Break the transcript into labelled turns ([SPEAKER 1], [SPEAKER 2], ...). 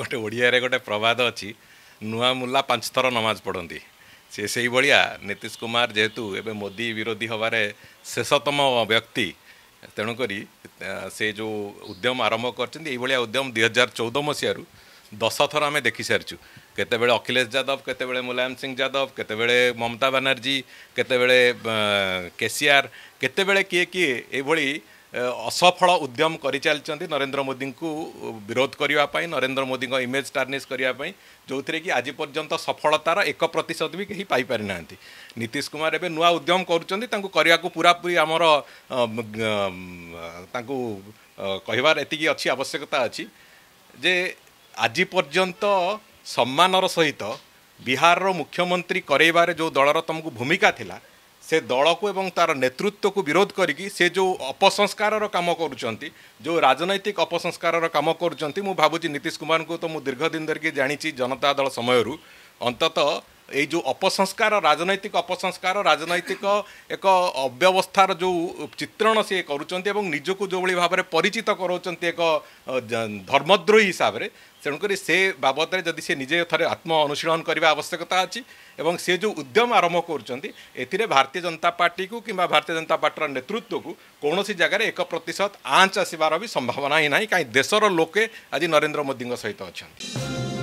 [SPEAKER 1] ଗୋଟେ ଓଡ଼ିଆରେ ଗୋଟେ ପ୍ରବାଦ ଅଛି ନୂଆ ମୁଲା ପାଞ୍ଚ ଥର ନମାଜ ପଢ଼ନ୍ତି ସିଏ ସେଇଭଳିଆ ନୀତିଶ କୁମାର ଯେହେତୁ ଏବେ ମୋଦି ବିରୋଧୀ ହେବାରେ ଶେଷତମ ବ୍ୟକ୍ତି ତେଣୁକରି ସେ ଯେଉଁ ଉଦ୍ୟମ ଆରମ୍ଭ କରିଛନ୍ତି ଏଇଭଳିଆ ଉଦ୍ୟମ ଦୁଇ ହଜାର ଚଉଦ ମସିହାରୁ ଦଶଥର ଆମେ ଦେଖିସାରିଛୁ କେତେବେଳେ ଅଖିଲେଶ ଯାଦବ କେତେବେଳେ ମୁଲାୟମ ସିଂ ଯାଦବ କେତେବେଳେ ମମତା ବାନାର୍ଜୀ କେତେବେଳେ କେସିଆର କେତେବେଳେ କିଏ କିଏ ଏଇଭଳି ଅସଫଳ ଉଦ୍ୟମ କରିଚାଲିଛନ୍ତି ନରେନ୍ଦ୍ର ମୋଦିଙ୍କୁ ବିରୋଧ କରିବା ପାଇଁ ନରେନ୍ଦ୍ର ମୋଦିଙ୍କ ଇମେଜ୍ ଟାର୍ନିସ୍ କରିବା ପାଇଁ ଯେଉଁଥିରେ କି ଆଜି ପର୍ଯ୍ୟନ୍ତ ସଫଳତାର ଏକ ପ୍ରତିଶତ ବି କେହି ପାଇପାରିନାହାନ୍ତି ନୀତିଶ କୁମାର ଏବେ ନୂଆ ଉଦ୍ୟମ କରୁଛନ୍ତି ତାଙ୍କୁ କରିବାକୁ ପୁରାପୁରି ଆମର ତାଙ୍କୁ କହିବାର ଏତିକି ଅଛି ଆବଶ୍ୟକତା ଅଛି ଯେ ଆଜି ପର୍ଯ୍ୟନ୍ତ ସମ୍ମାନର ସହିତ ବିହାରର ମୁଖ୍ୟମନ୍ତ୍ରୀ କରେଇବାରେ ଯେଉଁ ଦଳର ତୁମକୁ ଭୂମିକା ଥିଲା ସେ ଦଳକୁ ଏବଂ ତାର ନେତୃତ୍ୱକୁ ବିରୋଧ କରିକି ସେ ଯେଉଁ ଅପସଂସ୍କାରର କାମ କରୁଛନ୍ତି ଯେଉଁ ରାଜନୈତିକ ଅପସଂସ୍କାରର କାମ କରୁଛନ୍ତି ମୁଁ ଭାବୁଛି ନୀତିଶ କୁମାରଙ୍କୁ ତ ମୁଁ ଦୀର୍ଘ ଦିନ ଧରିକି ଜାଣିଛି ଜନତା ଦଳ ସମୟରୁ ଅନ୍ତତଃ ଏଇ ଯେଉଁ ଅପସଂସ୍କାର ରାଜନୈତିକ ଅପସଂସ୍କାର ରାଜନୈତିକ ଏକ ଅବ୍ୟବସ୍ଥାର ଯେଉଁ ଚିତ୍ରଣ ସିଏ କରୁଛନ୍ତି ଏବଂ ନିଜକୁ ଯେଉଁଭଳି ଭାବରେ ପରିଚିତ କରାଉଛନ୍ତି ଏକ ଧର୍ମଦ୍ରୋହୀ ହିସାବରେ ତେଣୁକରି ସେ ବାବଦରେ ଯଦି ସେ ନିଜେ ଥରେ ଆତ୍ମ ଅନୁଶୀଳନ କରିବା ଆବଶ୍ୟକତା ଅଛି ଏବଂ ସେ ଯେଉଁ ଉଦ୍ୟମ ଆରମ୍ଭ କରୁଛନ୍ତି ଏଥିରେ ଭାରତୀୟ ଜନତା ପାର୍ଟିକୁ କିମ୍ବା ଭାରତୀୟ ଜନତା ପାର୍ଟିର ନେତୃତ୍ୱକୁ କୌଣସି ଜାଗାରେ ଏକ ପ୍ରତିଶତ ଆଞ୍ଚ ଆସିବାର ବି ସମ୍ଭାବନା ହିଁ ନାହିଁ କାହିଁକି ଦେଶର ଲୋକେ ଆଜି ନରେନ୍ଦ୍ର ମୋଦିଙ୍କ ସହିତ ଅଛନ୍ତି